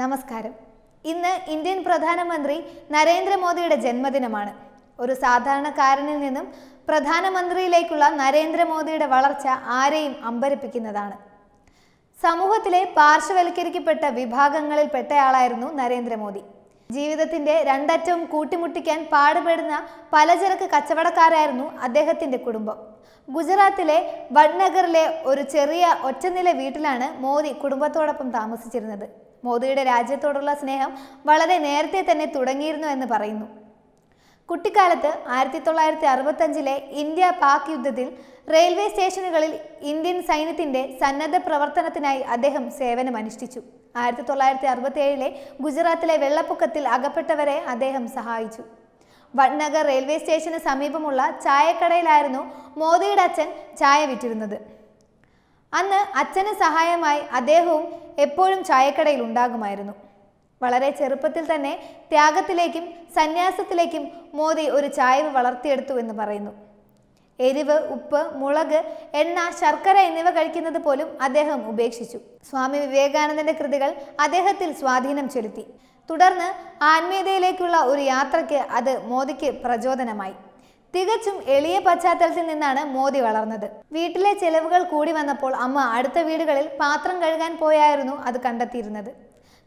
നമസ്കാരം ഇന്ന് ഇന്ത്യൻ പ്രധാനമന്ത്രി നരേന്ദ്രമോദിയുടെ ജന്മദിനമാണ് ഒരു സാധാരണക്കാരനിൽ നിന്നും പ്രധാനമന്ത്രിയിലേക്കുള്ള നരേന്ദ്രമോദിയുടെ വളർച്ച ആരെയും അമ്പരപ്പിക്കുന്നതാണ് സമൂഹത്തിലെ പാർശ്വവൽക്കരിക്കപ്പെട്ട വിഭാഗങ്ങളിൽ പെട്ടയാളായിരുന്നു നരേന്ദ്രമോദി ജീവിതത്തിന്റെ രണ്ടറ്റവും കൂട്ടിമുട്ടിക്കാൻ പാടുപെടുന്ന പലചരക്ക് കച്ചവടക്കാരായിരുന്നു അദ്ദേഹത്തിന്റെ കുടുംബം ഗുജറാത്തിലെ വഡ്നഗറിലെ ഒരു ചെറിയ ഒറ്റനില വീട്ടിലാണ് മോദി കുടുംബത്തോടൊപ്പം താമസിച്ചിരുന്നത് മോദിയുടെ രാജ്യത്തോടുള്ള സ്നേഹം വളരെ നേരത്തെ തന്നെ തുടങ്ങിയിരുന്നു എന്ന് പറയുന്നു കുട്ടിക്കാലത്ത് ആയിരത്തി തൊള്ളായിരത്തി അറുപത്തഞ്ചിലെ ഇന്ത്യ പാക് യുദ്ധത്തിൽ റെയിൽവേ സ്റ്റേഷനുകളിൽ ഇന്ത്യൻ സൈന്യത്തിന്റെ സന്നദ്ധ പ്രവർത്തനത്തിനായി അദ്ദേഹം സേവനമനുഷ്ഠിച്ചു ആയിരത്തി തൊള്ളായിരത്തി അറുപത്തിയേഴിലെ ഗുജറാത്തിലെ വെള്ളപ്പൊക്കത്തിൽ അകപ്പെട്ടവരെ അദ്ദേഹം സഹായിച്ചു വഡ്നഗർ റെയിൽവേ സ്റ്റേഷന് സമീപമുള്ള ചായക്കടയിലായിരുന്നു മോദിയുടെ അച്ഛൻ ചായ വിറ്റിരുന്നത് അന്ന് അച്ഛന് സഹായമായി അദ്ദേഹവും എപ്പോഴും ചായക്കടയിൽ ഉണ്ടാകുമായിരുന്നു വളരെ ചെറുപ്പത്തിൽ തന്നെ ത്യാഗത്തിലേക്കും സന്യാസത്തിലേക്കും മോദി ഒരു ചായവ് വളർത്തിയെടുത്തു എന്ന് പറയുന്നു എരിവ് ഉപ്പ് മുളക് എണ്ണ ശർക്കര എന്നിവ കഴിക്കുന്നത് പോലും അദ്ദേഹം ഉപേക്ഷിച്ചു സ്വാമി വിവേകാനന്ദന്റെ കൃതികൾ അദ്ദേഹത്തിൽ സ്വാധീനം ചെലുത്തി തുടർന്ന് ആത്മീയതയിലേക്കുള്ള ഒരു യാത്രയ്ക്ക് അത് മോദിക്ക് പ്രചോദനമായി തികച്ചും എളിയ പശ്ചാത്തലത്തിൽ നിന്നാണ് മോദി വളർന്നത് വീട്ടിലെ ചെലവുകൾ കൂടി വന്നപ്പോൾ അമ്മ അടുത്ത വീടുകളിൽ പാത്രം കഴുകാൻ പോയായിരുന്നു അത് കണ്ടെത്തിയിരുന്നത്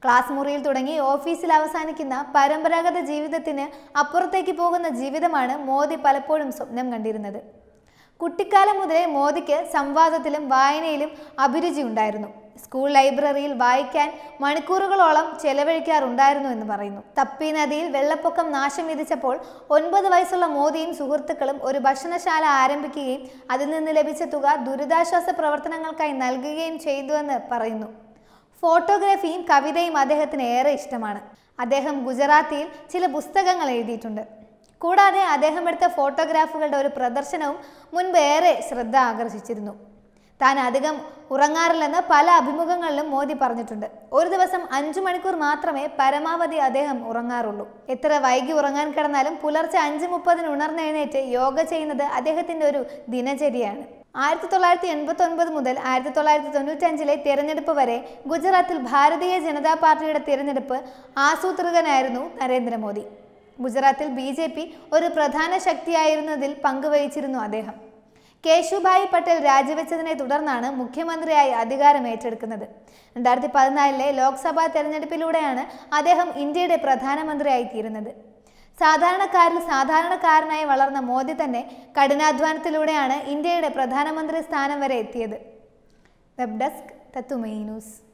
ക്ലാസ് മുറിയിൽ തുടങ്ങി ഓഫീസിൽ അവസാനിക്കുന്ന പരമ്പരാഗത ജീവിതത്തിന് അപ്പുറത്തേക്ക് പോകുന്ന ജീവിതമാണ് മോദി പലപ്പോഴും സ്വപ്നം കണ്ടിരുന്നത് കുട്ടിക്കാലം മുതലേ മോദിക്ക് സംവാദത്തിലും വായനയിലും അഭിരുചി ഉണ്ടായിരുന്നു സ്കൂൾ ലൈബ്രറിയിൽ വായിക്കാൻ മണിക്കൂറുകളോളം ചെലവഴിക്കാറുണ്ടായിരുന്നു എന്ന് പറയുന്നു തപ്പി നദിയിൽ വെള്ളപ്പൊക്കം നാശം വിധിച്ചപ്പോൾ ഒൻപത് വയസ്സുള്ള മോദിയും സുഹൃത്തുക്കളും ഒരു ഭക്ഷണശാല ആരംഭിക്കുകയും അതിൽ നിന്ന് ലഭിച്ച തുക ദുരിതാശ്വാസ പ്രവർത്തനങ്ങൾക്കായി നൽകുകയും ചെയ്തുവെന്ന് പറയുന്നു ഫോട്ടോഗ്രാഫിയും കവിതയും അദ്ദേഹത്തിന് ഏറെ ഇഷ്ടമാണ് അദ്ദേഹം ഗുജറാത്തിയിൽ ചില പുസ്തകങ്ങൾ എഴുതിയിട്ടുണ്ട് കൂടാതെ അദ്ദേഹം എടുത്ത ഫോട്ടോഗ്രാഫുകളുടെ ഒരു പ്രദർശനവും മുൻപ് ഏറെ ശ്രദ്ധ ആകർഷിച്ചിരുന്നു താൻ അധികം ഉറങ്ങാറില്ലെന്ന് പല അഭിമുഖങ്ങളിലും മോദി പറഞ്ഞിട്ടുണ്ട് ഒരു ദിവസം അഞ്ചു മണിക്കൂർ മാത്രമേ പരമാവധി അദ്ദേഹം ഉറങ്ങാറുള്ളൂ എത്ര വൈകി ഉറങ്ങാൻ കിടന്നാലും പുലർച്ചെ അഞ്ചു മുപ്പതിന് ഉണർന്നെഴുന്നേറ്റ് യോഗ ചെയ്യുന്നത് അദ്ദേഹത്തിന്റെ ഒരു ദിനചര്യയാണ് ആയിരത്തി തൊള്ളായിരത്തി എൺപത്തി ഒൻപത് മുതൽ ആയിരത്തി തൊള്ളായിരത്തി തൊണ്ണൂറ്റഞ്ചിലെ തിരഞ്ഞെടുപ്പ് വരെ ഗുജറാത്തിൽ ഭാരതീയ ജനതാ പാർട്ടിയുടെ തിരഞ്ഞെടുപ്പ് ആസൂത്രികനായിരുന്നു നരേന്ദ്രമോദി ഗുജറാത്തിൽ ബി ഒരു പ്രധാന ശക്തിയായിരുന്നതിൽ പങ്കുവഹിച്ചിരുന്നു അദ്ദേഹം കേശുഭായ് പട്ടേൽ രാജിവെച്ചതിനെ തുടർന്നാണ് മുഖ്യമന്ത്രിയായി അധികാരം ഏറ്റെടുക്കുന്നത് രണ്ടായിരത്തി പതിനാലിലെ ലോക്സഭാ തെരഞ്ഞെടുപ്പിലൂടെയാണ് അദ്ദേഹം ഇന്ത്യയുടെ പ്രധാനമന്ത്രിയായി തീരുന്നത് സാധാരണക്കാരിൽ സാധാരണക്കാരനായി വളർന്ന മോദി തന്നെ കഠിനാധ്വാനത്തിലൂടെയാണ് ഇന്ത്യയുടെ പ്രധാനമന്ത്രി സ്ഥാനം വരെ എത്തിയത് വെബ് ഡെസ്ക് തത്തുമൈ ന്യൂസ്